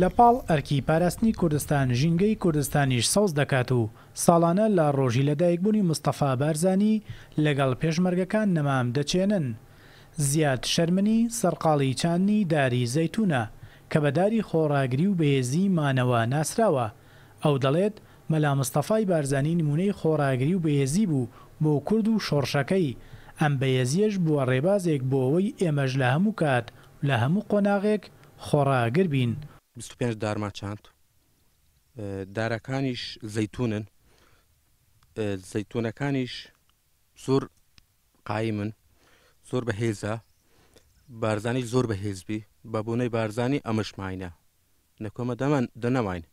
لەپاڵ ئەرکی پاراستنی کوردستان ژینگەی کوردستانیش سەوز دەکات و ساڵانە لە ڕۆژی لەدایکبوونی مستەفا بارزانی لەگەڵ پێشمەرگەکان نەمام دەچێنن زیاد شەرمنی سەرقاڵی چاندنی داری زەتونە کە بەداری خۆڕاگری و بەهێزی مانەوە ناسراوە ئەو دەڵێت مەلا مستەفای بارزانانی نمونەی خۆراگری و بەهێزی بوو بۆ کورد و شۆڕشەکەی ئەم بەهێزیەش بووە ڕێبازێک بۆ ئەوەی ئێمەش لە هەموو کات و لە هەموو قۆناغێک خۆڕاگر بین 25 دارما چاند دارەکانیش زەتونن زەتونەکانیش زۆر قای من زۆر بەهێزە بارزانانی زۆر بەهێزبی بەبوونەی بارزانانی ئەمەشماینە نەکۆمە دەمان دەنەماین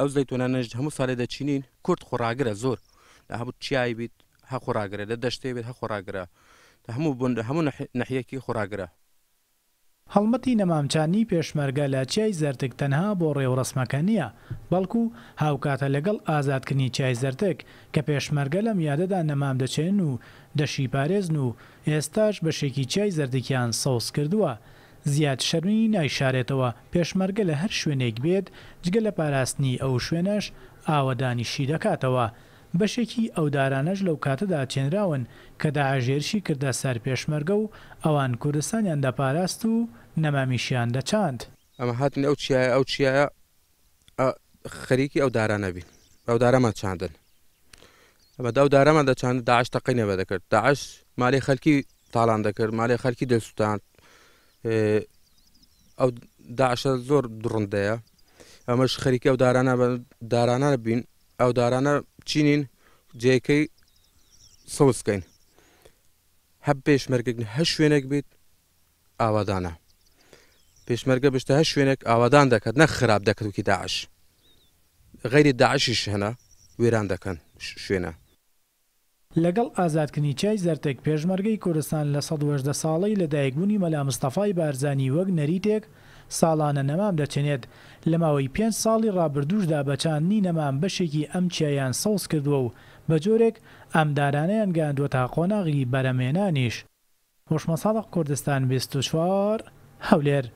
ئەو زەتونانەش هەموو ساڵێ دەچینین کورت خۆراگرە زۆر لە هەبوو چیای بیت هە خۆراگرە لە دەشتێ بێت هە خۆراگرە هەموو بند هەموو نەحەکی خۆراگرە هەڵمەتی نەمامچانی پێشمەرگە لە چای زەرتک تەنها بۆ ڕێوڕسمەکە نییە بەڵکو هاوکاتە لەگەڵ ئازادکردنی چای زەرتک کە پێشمەرگە لەم یادەدا نەمام دەچێن و دەشی پارێزن و ئێستاش بەشێکی چای زەردەکیان سەوس کردووە. زیاد شەرمی نایشارێتەوە پێشمەرگە لە هەر شوێنێک بێت جگە لە پاراستنی ئەو شوێنەش ئاوەدانیشی دەکاتەوە بەشێکی ئەو دارانەش لەو کاتەدا چێنراون کە داعژێرشی کردە سەر پێشمەرگە و ئەوان کوردستانیان دەپاراست و نەمامیشیان دەچاند ئەمە هاتن ئەو چیایە ئەو چیایە خەریکی ئەو دارانە بین ئەو دارەمان چاندن ئەمە داو دارەمان دەچاند داعش تەقینە بە دەکرد داعش مالی خەلکی تاڵان دەکرد مالی خەلکی دەسووتان ئەو داعشە زۆر درڕندەیە ئەمەش خەریکی ئەو دارانە دارانە بین ئەو دارانە چینین جێەکەی سەوزکەین هەب پێشمەرگن هە شوێنێک بیت ئاوادانە پێشمەرگە بشتە هە شوێنێک ئاوادان دەکات نە خراپ دەکات وکی داعش غەیری داعشیش هەنا وێران دەکەن شوێنە لەگەڵ ئازادکردنی چای زەرتێک پێشمەرگەی کوردستان لە ١ ساڵی لەدایکبوونی مەلا مستەفای بارزانانی وەک نەریتێک ساڵانە نەمام دەچێنێت لە ماوەی پێنج ساڵی ڕابردوشدا بەچاندنی نەمان بەشێکی ئەم چیایان سەوز کردووە و بە جۆرێک ئەمدارانەیان گاندووە تا قۆناغی بەرەمێنانیش هۆشمەساڵق کوردستان 24 هەولێر